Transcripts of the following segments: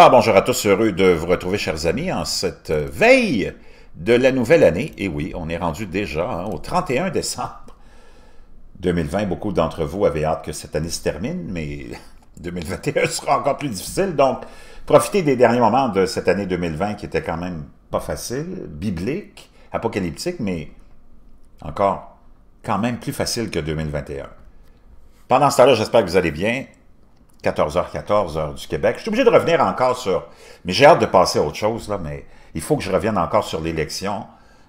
Ah, bonjour à tous, heureux de vous retrouver chers amis en cette veille de la nouvelle année. Et oui, on est rendu déjà hein, au 31 décembre 2020. Beaucoup d'entre vous avaient hâte que cette année se termine, mais 2021 sera encore plus difficile. Donc profitez des derniers moments de cette année 2020 qui était quand même pas facile, biblique, apocalyptique, mais encore quand même plus facile que 2021. Pendant ce temps-là, j'espère que vous allez bien. 14h14, h du Québec. Je suis obligé de revenir encore sur... Mais j'ai hâte de passer à autre chose, là, mais il faut que je revienne encore sur l'élection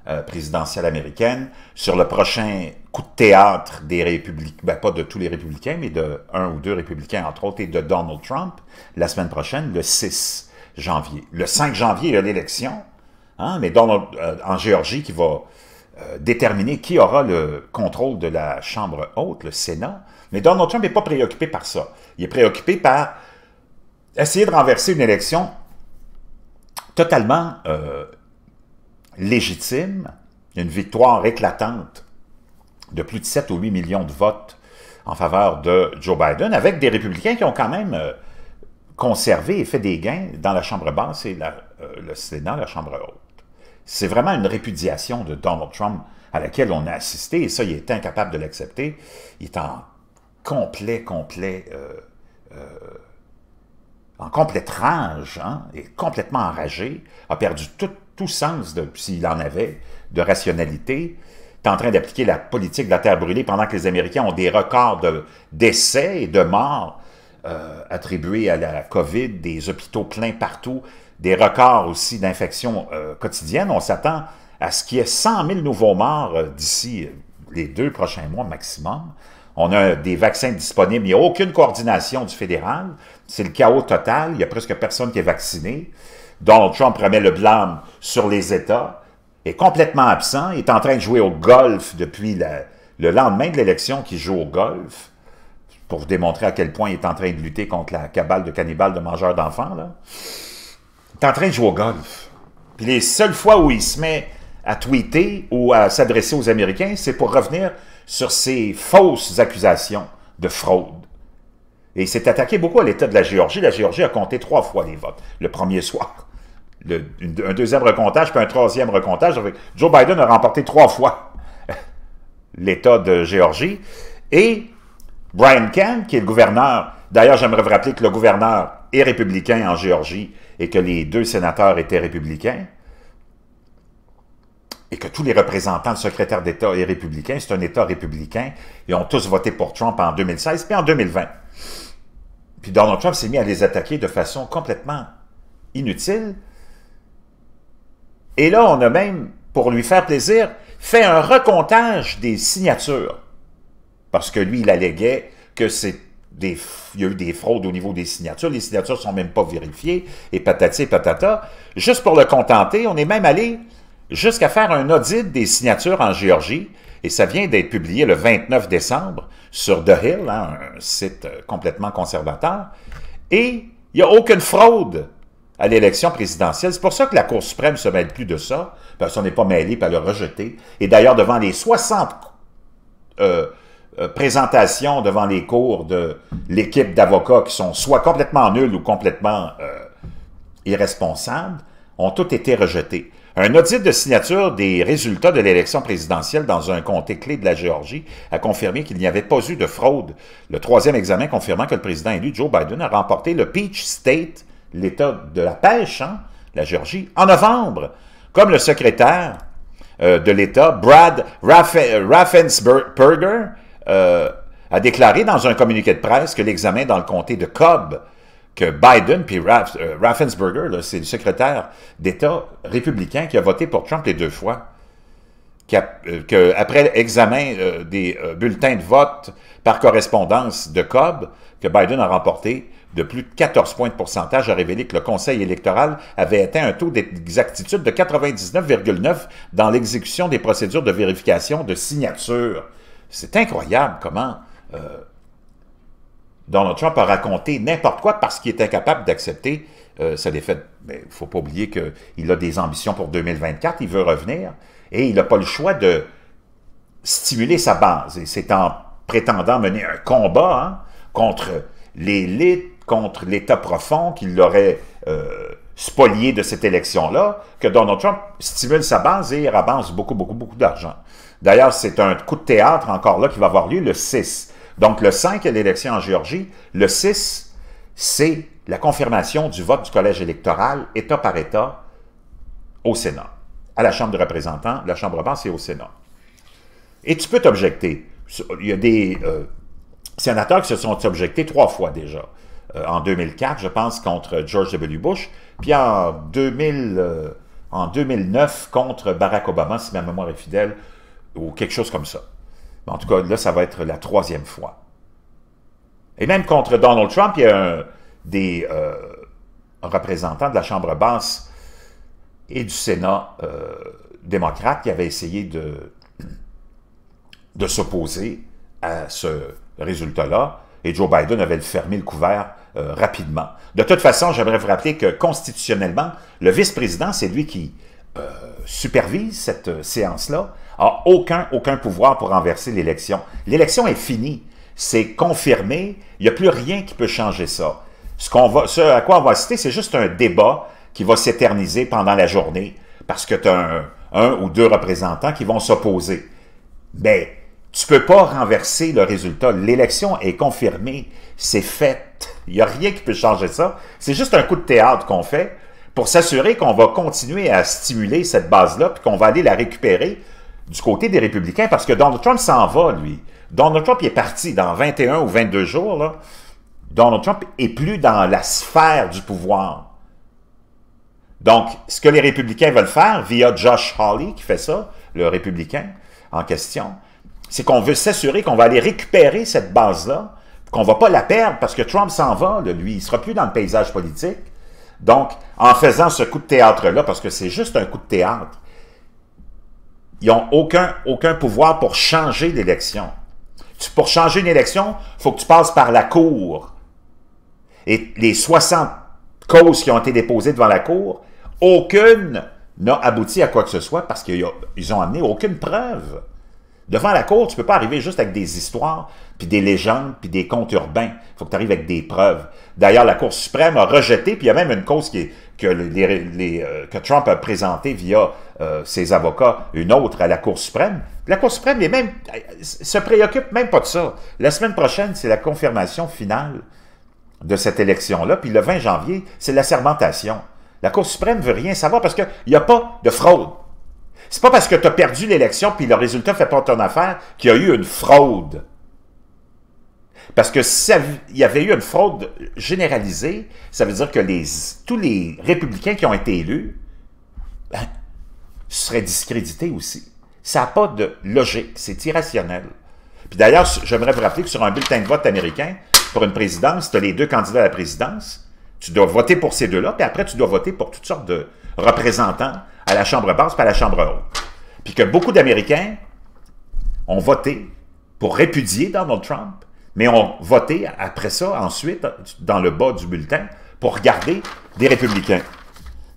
euh, présidentielle américaine, sur le prochain coup de théâtre des républicains, ben, pas de tous les républicains, mais de un ou deux républicains, entre autres, et de Donald Trump, la semaine prochaine, le 6 janvier. Le 5 janvier, il y a l'élection, hein, mais Donald, euh, en Géorgie, qui va euh, déterminer qui aura le contrôle de la Chambre haute, le Sénat. Mais Donald Trump n'est pas préoccupé par ça. Il est préoccupé par essayer de renverser une élection totalement euh, légitime, une victoire éclatante de plus de 7 ou 8 millions de votes en faveur de Joe Biden, avec des républicains qui ont quand même euh, conservé et fait des gains dans la Chambre basse et le Sénat, la Chambre haute. C'est vraiment une répudiation de Donald Trump à laquelle on a assisté, et ça, il est incapable de l'accepter. Il est en complet, complet, euh, euh, en complète rage, hein, et complètement enragé, a perdu tout, sens, s'il en avait, de rationalité, est en train d'appliquer la politique de la terre brûlée pendant que les Américains ont des records d'essais décès et de morts euh, attribués à la COVID, des hôpitaux pleins partout, des records aussi d'infections euh, quotidiennes. On s'attend à ce qu'il y ait 100 000 nouveaux morts euh, d'ici euh, les deux prochains mois maximum. On a des vaccins disponibles. Il n'y a aucune coordination du fédéral. C'est le chaos total. Il n'y a presque personne qui est vacciné. Donald Trump remet le blâme sur les États. Est complètement absent. Il est en train de jouer au golf depuis le lendemain de l'élection qu'il joue au golf. Pour vous démontrer à quel point il est en train de lutter contre la cabale de cannibales de mangeurs d'enfants est en train de jouer au golf. Puis les seules fois où il se met à tweeter ou à s'adresser aux Américains, c'est pour revenir sur ses fausses accusations de fraude. Et il s'est attaqué beaucoup à l'État de la Géorgie. La Géorgie a compté trois fois les votes, le premier soir. un deuxième recomptage, puis un troisième recomptage. Joe Biden a remporté trois fois l'État de Géorgie. Et Brian Kemp, qui est le gouverneur, d'ailleurs j'aimerais vous rappeler que le gouverneur est républicain en Géorgie et que les deux sénateurs étaient républicains, et que tous les représentants, le secrétaire d'État est républicains, c'est un État républicain, ils ont tous voté pour Trump en 2016 puis en 2020. Puis Donald Trump s'est mis à les attaquer de façon complètement inutile. Et là, on a même, pour lui faire plaisir, fait un recomptage des signatures. Parce que lui, il alléguait que c'est il y a eu des fraudes au niveau des signatures. Les signatures ne sont même pas vérifiées, et patati patata. Juste pour le contenter, on est même allé jusqu'à faire un audit des signatures en Géorgie, et ça vient d'être publié le 29 décembre sur The Hill, hein, un site euh, complètement conservateur, et il n'y a aucune fraude à l'élection présidentielle. C'est pour ça que la Cour suprême se mêle plus de ça, parce qu'on n'est pas mêlé, par le rejeter. Et d'ailleurs, devant les 60 euh, euh, présentation devant les cours de l'équipe d'avocats qui sont soit complètement nuls ou complètement euh, irresponsables, ont toutes été rejetées. Un audit de signature des résultats de l'élection présidentielle dans un comté clé de la Géorgie a confirmé qu'il n'y avait pas eu de fraude. Le troisième examen confirmant que le président élu Joe Biden a remporté le Peach State, l'État de la pêche, hein, la Géorgie, en novembre, comme le secrétaire euh, de l'État, Brad Raffensperger, euh, a déclaré dans un communiqué de presse que l'examen dans le comté de Cobb que Biden puis euh, c'est le secrétaire d'État républicain qui a voté pour Trump les deux fois, qu'après euh, l'examen des bulletins de vote par correspondance de Cobb, que Biden a remporté de plus de 14 points de pourcentage, a révélé que le Conseil électoral avait atteint un taux d'exactitude de 99,9 dans l'exécution des procédures de vérification de signature c'est incroyable comment euh, Donald Trump a raconté n'importe quoi parce qu'il est incapable d'accepter sa euh, défaite. Mais il ne faut pas oublier qu'il a des ambitions pour 2024, il veut revenir, et il n'a pas le choix de stimuler sa base. Et c'est en prétendant mener un combat hein, contre l'élite, contre l'État profond qui l'aurait euh, spolié de cette élection-là, que Donald Trump stimule sa base et rabance beaucoup, beaucoup, beaucoup d'argent. D'ailleurs, c'est un coup de théâtre encore là qui va avoir lieu le 6. Donc le 5 est l'élection en Géorgie. Le 6, c'est la confirmation du vote du collège électoral, État par État, au Sénat. À la Chambre des représentants, la Chambre basse c'est au Sénat. Et tu peux t'objecter. Il y a des euh, sénateurs qui se sont objectés trois fois déjà. Euh, en 2004, je pense, contre George W. Bush, puis en 2009 euh, contre Barack Obama, si ma mémoire est fidèle, ou quelque chose comme ça. en tout cas, là, ça va être la troisième fois. Et même contre Donald Trump, il y a des euh, représentants de la Chambre basse et du Sénat euh, démocrate qui avaient essayé de, de s'opposer à ce résultat-là. Et Joe Biden avait fermé le couvert euh, rapidement. De toute façon, j'aimerais vous rappeler que constitutionnellement, le vice-président, c'est lui qui euh, supervise cette euh, séance-là a aucun, aucun pouvoir pour renverser l'élection. L'élection est finie. C'est confirmé. Il n'y a plus rien qui peut changer ça. Ce, qu'on va, à quoi on va citer, c'est juste un débat qui va s'éterniser pendant la journée parce que tu as un, ou deux représentants qui vont s'opposer. Mais ben, tu peux pas renverser le résultat. L'élection est confirmée. C'est fait, Il n'y a rien qui peut changer ça. C'est juste un coup de théâtre qu'on fait pour s'assurer qu'on va continuer à stimuler cette base-là, puis qu'on va aller la récupérer du côté des républicains, parce que Donald Trump s'en va, lui. Donald Trump est parti dans 21 ou 22 jours. Donald Trump est plus dans la sphère du pouvoir. Donc, ce que les républicains veulent faire, via Josh Hawley, qui fait ça, le républicain en question, c'est qu'on veut s'assurer qu'on va aller récupérer cette base-là, qu'on va pas la perdre, parce que Trump s'en va, lui, il sera plus dans le paysage politique. Donc, en faisant ce coup de théâtre-là, parce que c'est juste un coup de théâtre, ils n'ont aucun, aucun pouvoir pour changer l'élection. Pour changer une élection, il faut que tu passes par la Cour. Et les 60 causes qui ont été déposées devant la Cour, aucune n'a abouti à quoi que ce soit parce qu'ils n'ont amené aucune preuve. Devant la cour, tu peux pas arriver juste avec des histoires, puis des légendes, puis des contes urbains. Il faut que tu arrives avec des preuves. D'ailleurs, la Cour suprême a rejeté, puis il y a même une cause euh, que, Trump a présentée via euh, ses avocats, une autre à la Cour suprême. La Cour suprême ne même, se préoccupe même pas de ça. La semaine prochaine, c'est la confirmation finale de cette élection-là, puis le 20 janvier, c'est la sermentation. La Cour suprême veut rien savoir parce qu'il n'y a pas de fraude. C'est pas parce que tu as perdu l'élection puis le résultat fait pas ton affaire qu'il y a eu une fraude. Parce que s'il y avait eu une fraude généralisée, ça veut dire que tous les républicains qui ont été élus ben, seraient discrédités aussi. Ça n'a pas de logique, c'est irrationnel. Puis d'ailleurs, j'aimerais vous rappeler que sur un bulletin de vote américain, pour une présidence, tu as les deux candidats à la présidence, tu dois voter pour ces deux-là, puis après tu dois voter pour toutes sortes de représentants à la Chambre basse pas à la Chambre haute. Puis que beaucoup d'Américains ont voté pour répudier Donald Trump, mais ont voté après ça, ensuite, dans le bas du bulletin, pour garder des républicains.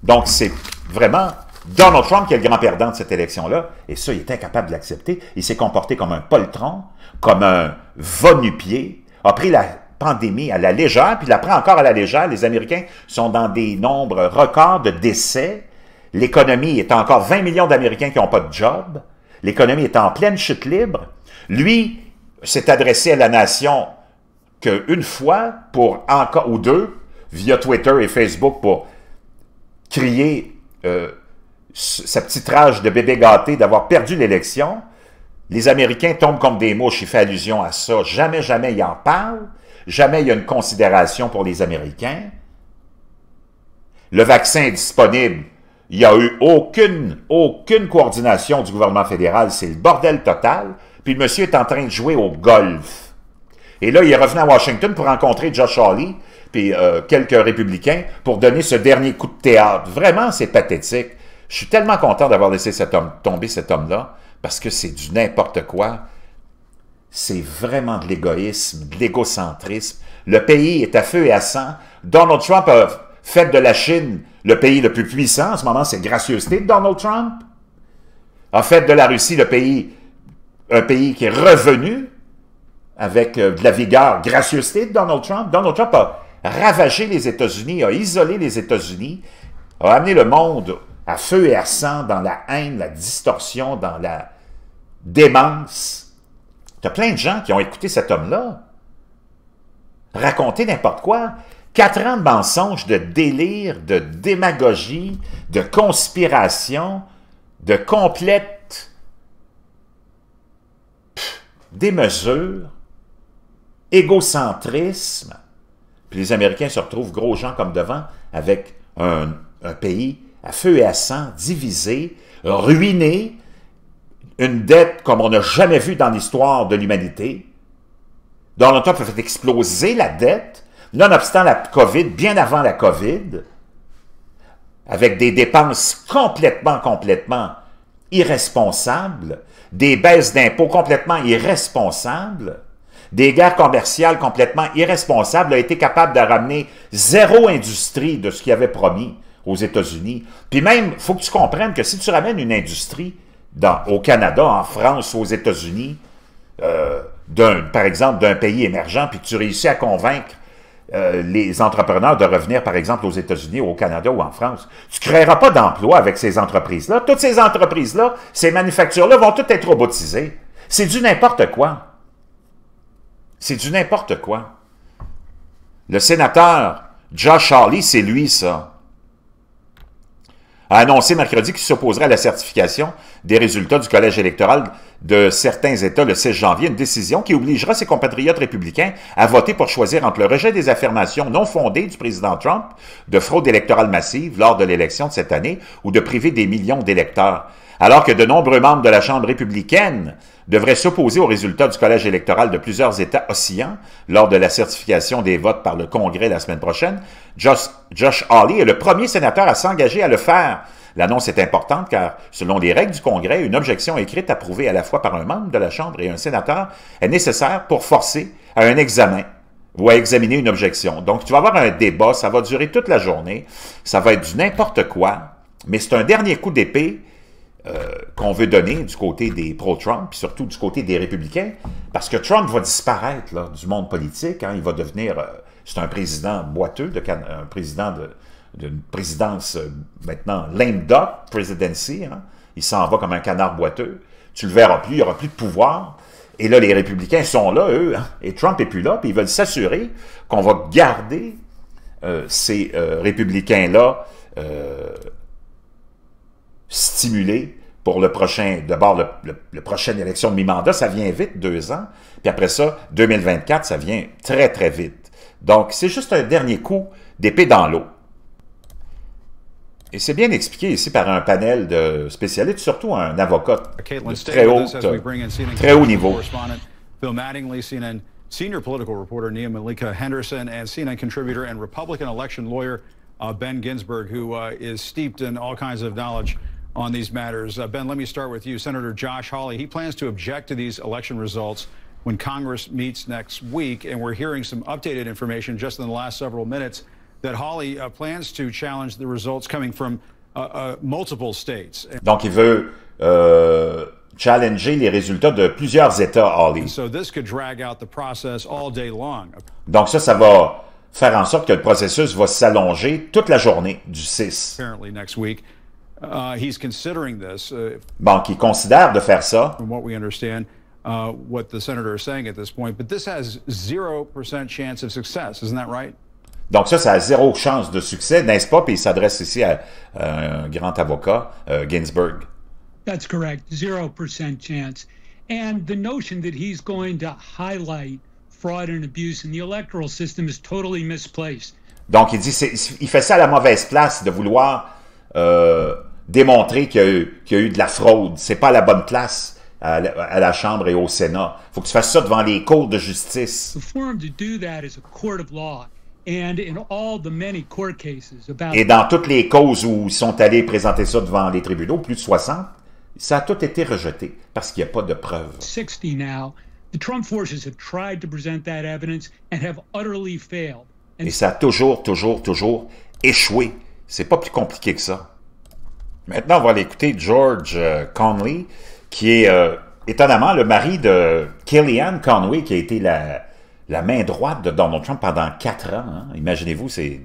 Donc, c'est vraiment Donald Trump qui est le grand perdant de cette élection-là, et ça, il est incapable de l'accepter. Il s'est comporté comme un poltron, comme un va pied a pris la pandémie à la légère, puis il la pris encore à la légère. Les Américains sont dans des nombres records de décès L'économie est encore 20 millions d'Américains qui n'ont pas de job. L'économie est en pleine chute libre. Lui s'est adressé à la nation qu'une fois pour encore ou deux via Twitter et Facebook pour crier euh, ce sa petite rage de bébé gâté d'avoir perdu l'élection. Les Américains tombent comme des mouches, il fait allusion à ça. Jamais, jamais il en parle. Jamais il y a une considération pour les Américains. Le vaccin est disponible il n'y a eu aucune, aucune coordination du gouvernement fédéral. C'est le bordel total. Puis le monsieur est en train de jouer au golf. Et là, il est revenu à Washington pour rencontrer Josh Hawley puis euh, quelques républicains pour donner ce dernier coup de théâtre. Vraiment, c'est pathétique. Je suis tellement content d'avoir laissé cet homme tomber cet homme-là parce que c'est du n'importe quoi. C'est vraiment de l'égoïsme, de l'égocentrisme. Le pays est à feu et à sang. Donald Trump a fait de la Chine le pays le plus puissant en ce moment, c'est gracieuseté de Donald Trump. En fait de la Russie le pays, un pays qui est revenu avec euh, de la vigueur, gracieuseté de Donald Trump. Donald Trump a ravagé les États-Unis, a isolé les États-Unis, a amené le monde à feu et à sang dans la haine, la distorsion, dans la démence. as plein de gens qui ont écouté cet homme-là raconter n'importe quoi. Quatre ans de mensonges, de délire, de démagogie, de conspiration, de complète démesure, égocentrisme. Puis les Américains se retrouvent gros gens comme devant avec un, un pays à feu et à sang, divisé, ruiné, une dette comme on n'a jamais vu dans l'histoire de l'humanité. Donald Trump a fait exploser la dette Nonobstant la COVID, bien avant la COVID, avec des dépenses complètement, complètement irresponsables, des baisses d'impôts complètement irresponsables, des guerres commerciales complètement irresponsables, a été capable de ramener zéro industrie de ce qu'il avait promis aux États-Unis. Puis même, il faut que tu comprennes que si tu ramènes une industrie dans, au Canada, en France, aux États-Unis, euh, par exemple d'un pays émergent, puis que tu réussis à convaincre euh, les entrepreneurs de revenir, par exemple, aux États-Unis, au Canada ou en France. Tu ne créeras pas d'emplois avec ces entreprises-là. Toutes ces entreprises-là, ces manufactures-là vont toutes être robotisées. C'est du n'importe quoi. C'est du n'importe quoi. Le sénateur Josh Charlie, c'est lui, ça a annoncé mercredi qu'il s'opposerait à la certification des résultats du collège électoral de certains États le 16 janvier, une décision qui obligera ses compatriotes républicains à voter pour choisir entre le rejet des affirmations non fondées du président Trump de fraude électorale massive lors de l'élection de cette année ou de priver des millions d'électeurs alors que de nombreux membres de la Chambre républicaine devraient s'opposer aux résultats du collège électoral de plusieurs États oscillants lors de la certification des votes par le Congrès la semaine prochaine, Josh, Josh Hawley est le premier sénateur à s'engager à le faire. L'annonce est importante car, selon les règles du Congrès, une objection écrite approuvée à la fois par un membre de la Chambre et un sénateur est nécessaire pour forcer à un examen ou à examiner une objection. Donc, tu vas avoir un débat, ça va durer toute la journée, ça va être du n'importe quoi, mais c'est un dernier coup d'épée euh, qu'on veut donner du côté des pro-Trump, puis surtout du côté des républicains, parce que Trump va disparaître du monde politique. Hein. il va devenir, euh, c'est un président boiteux, de un président d'une présidence euh, maintenant lame duck presidency. Hein. il s'en va comme un canard boiteux. Tu le verras plus, il n'y aura plus de pouvoir. Et là, les républicains sont là, eux, hein. et Trump est plus là, puis ils veulent s'assurer qu'on va garder ces républicains-là stimulé pour le prochain, d'abord, le, le, le, prochaine élection de mi-mandat, ça vient vite, deux ans. Puis après ça, 2024, ça vient très, très vite. Donc, c'est juste un dernier coup d'épée dans l'eau. Et c'est bien expliqué ici par un panel de spécialistes, surtout un avocat de très haut, très haut niveau. Phil Mattingly, CNN senior political reporter Nia Malika Henderson and CNN contributor and Republican election lawyer uh, Ben Ginsburg, who uh, is steeped in all kinds of knowledge on these matters. Uh, ben, let me start with you. Senator Josh Hawley, he plans to object to these election results when Congress meets next week, and we're hearing some updated information just in the last several minutes that Hawley uh, plans to challenge the results coming from uh, uh multiple states. Donc il veut euh, challenger les résultats de plusieurs États, Hawley. So this could drag out the process all day long. Donc ça, ça va faire en sorte que le processus va s'allonger toute la journée du 6. Apparently next week. Uh, uh, bon, qui considère de faire ça. Uh, what the senator is saying at this point, but this has 0% chance of success, isn't that right? Donc ça, ça a zéro chance de succès, n'est-ce pas? Puis il s'adresse ici à un grand avocat, euh, Ginsburg. That's correct, 0% chance. And the notion that he's going to highlight fraud and abuse in the electoral system is totally misplaced. Donc il dit, il fait ça à la mauvaise place de vouloir euh, démontrer qu'il y, a eu de la fraude. C'est pas la bonne place à la, Chambre et au Sénat. faut que tu fasses ça devant les cours de justice. Et dans toutes les causes où ils sont allés présenter ça devant les tribunaux, plus de 60, ça a tout été rejeté parce qu'il n'y a pas de preuves. Et ça a toujours, toujours, toujours échoué. C'est pas plus compliqué que ça. Maintenant, on va aller écouter George euh, Conley, qui est euh, étonnamment le mari de Kellyanne Conway, qui a été la, main droite de Donald Trump pendant quatre ans. Hein. Imaginez-vous, c'est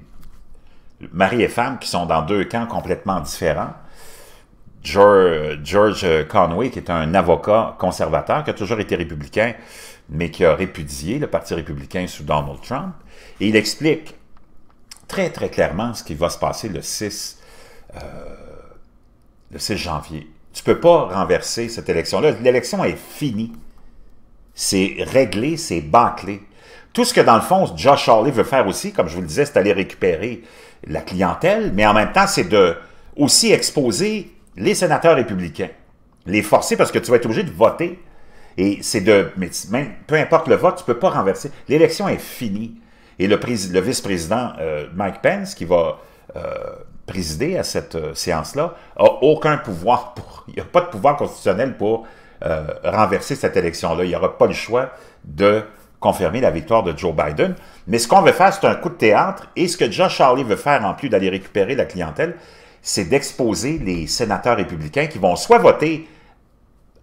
mari et femme qui sont dans deux camps complètement différents. George, euh, Conway, qui est un avocat conservateur, qui a toujours été républicain, mais qui a répudié le Parti républicain sous Donald Trump. Et il explique très, très clairement ce qui va se passer le 6 le 6 janvier. Tu ne peux pas renverser cette élection-là. L'élection est finie. C'est réglé, c'est bâclé. Tout ce que, dans le fond, Josh Hawley veut faire aussi, comme je vous le disais, c'est aller récupérer la clientèle, mais en même temps, c'est de aussi exposer les sénateurs républicains. Les forcer parce que tu vas être obligé de voter. Et c'est de... Mais peu importe le vote, tu peux pas renverser. L'élection est finie. Et le, vice-président euh, Mike Pence, qui va euh, présider à cette euh, séance-là n'a aucun pouvoir, pour, il n'y a pas de pouvoir constitutionnel pour euh, renverser cette élection-là. Il n'y aura pas le choix de confirmer la victoire de Joe Biden. Mais ce qu'on veut faire, c'est un coup de théâtre. Et ce que John Charlie veut faire, en plus d'aller récupérer la clientèle, c'est d'exposer les sénateurs républicains qui vont soit voter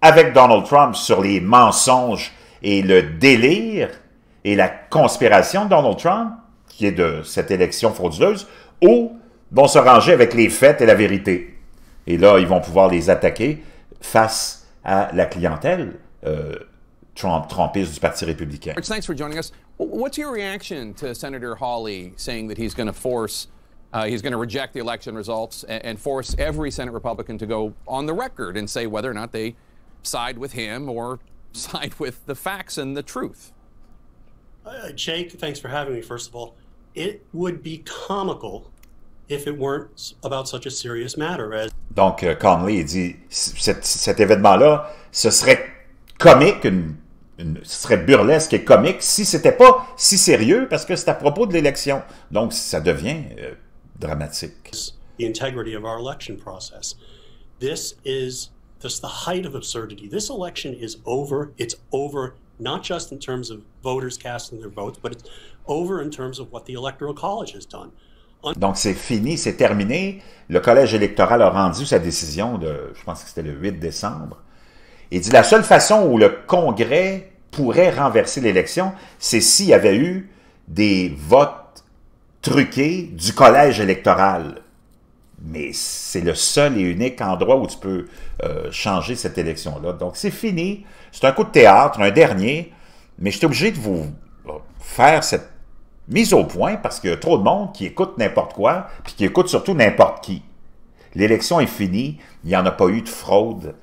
avec Donald Trump sur les mensonges et le délire et la conspiration de Donald Trump, qui est de cette élection frauduleuse, ou vont se ranger avec les faits et la vérité. Et là, ils vont pouvoir les attaquer face à la clientèle euh, Trump, Trumpiste du Parti républicain. Thanks for joining us. What's your reaction to Senator Hawley saying that he's going to force uh, he's going to reject the election results and, force every Senate Republican to go on the record and say whether or not they side with him or side with the facts and the truth. Uh, Jake, thanks for having me, first of all. It would be comical if it weren't about such a serious matter Donc, euh, Conley dit, cet, cet événement-là, ce serait comique, une, ce serait burlesque et comique si c'était pas si sérieux parce que c'est à propos de l'élection. Donc, ça devient euh, dramatique. The integrity of our election process. This is this the height of absurdity. This election is over. It's over not just in terms of voters casting their votes, but it's over in terms of what the Electoral College has done. Donc, c'est fini, c'est terminé. Le collège électoral a rendu sa décision, je pense que c'était le 8 décembre. Il dit la seule façon où le Congrès pourrait renverser l'élection, c'est s'il y avait eu des votes truqués du collège électoral. Mais c'est le seul et unique endroit où tu peux euh, changer cette élection-là. Donc, c'est fini. C'est un coup de théâtre, un dernier. Mais je suis obligé de vous euh, faire cette mise au point parce qu'il y a trop de monde qui écoute n'importe quoi, puis qui écoute surtout n'importe qui. L'élection est finie, il n'y en a pas eu de fraude.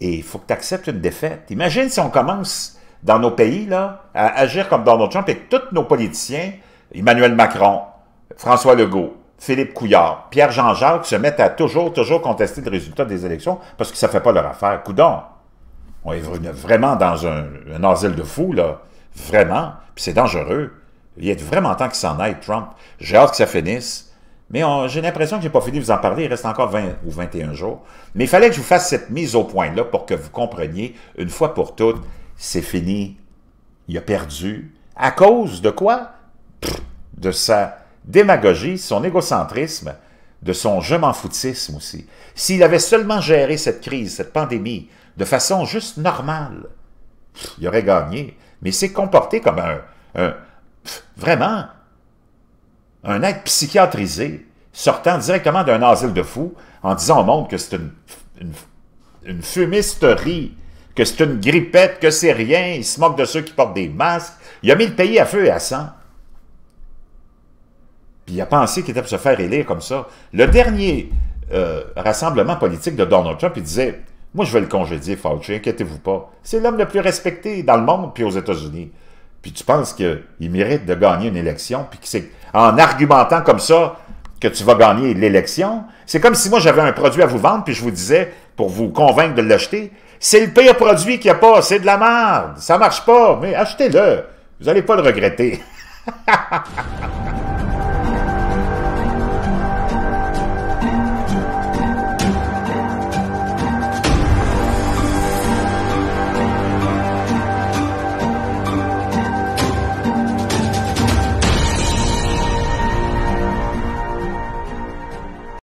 Et il faut que tu acceptes une défaite. Imagine si on commence dans nos pays là, à agir comme Donald Trump et que tous nos politiciens, Emmanuel Macron, François Legault, Philippe Couillard, Pierre-Jean Jacques se mettent à toujours, toujours contester le résultat des élections parce que ça ne fait pas leur affaire. Coudon, on est vraiment dans un, un asile de fous, là. Vraiment. Puis c'est dangereux. Il a vraiment temps qu'il s'en aille, Trump. J'ai hâte que ça finisse. Mais j'ai l'impression que je n'ai pas fini de vous en parler. Il reste encore 20 ou 21 jours. Mais il fallait que je vous fasse cette mise au point-là pour que vous compreniez, une fois pour toutes, c'est fini. Il a perdu. À cause de quoi? de sa démagogie, son égocentrisme, de son je m'en foutisme aussi. S'il avait seulement géré cette crise, cette pandémie, de façon juste normale, il aurait gagné. Mais il s'est comporté comme un vraiment? Un être psychiatrisé, sortant directement d'un asile de fous, en disant au monde que c'est une, une, fumisterie, que c'est une grippette, que c'est rien, il se moque de ceux qui portent des masques. Il a mis le pays à feu et à sang. Puis il a pensé qu'il était pour se faire élire comme ça. Le dernier euh, rassemblement politique de Donald Trump, il disait « Moi, je vais le congédier, Fauci, inquiétez-vous pas. C'est l'homme le plus respecté dans le monde puis aux États-Unis puis tu penses qu'il mérite de gagner une élection, puis que c'est en argumentant comme ça que tu vas gagner l'élection. C'est comme si moi j'avais un produit à vous vendre, puis je vous disais, pour vous convaincre de l'acheter, c'est le pire produit qu'il n'y a pas, c'est de la merde, ça marche pas, mais achetez-le, vous n'allez pas le regretter.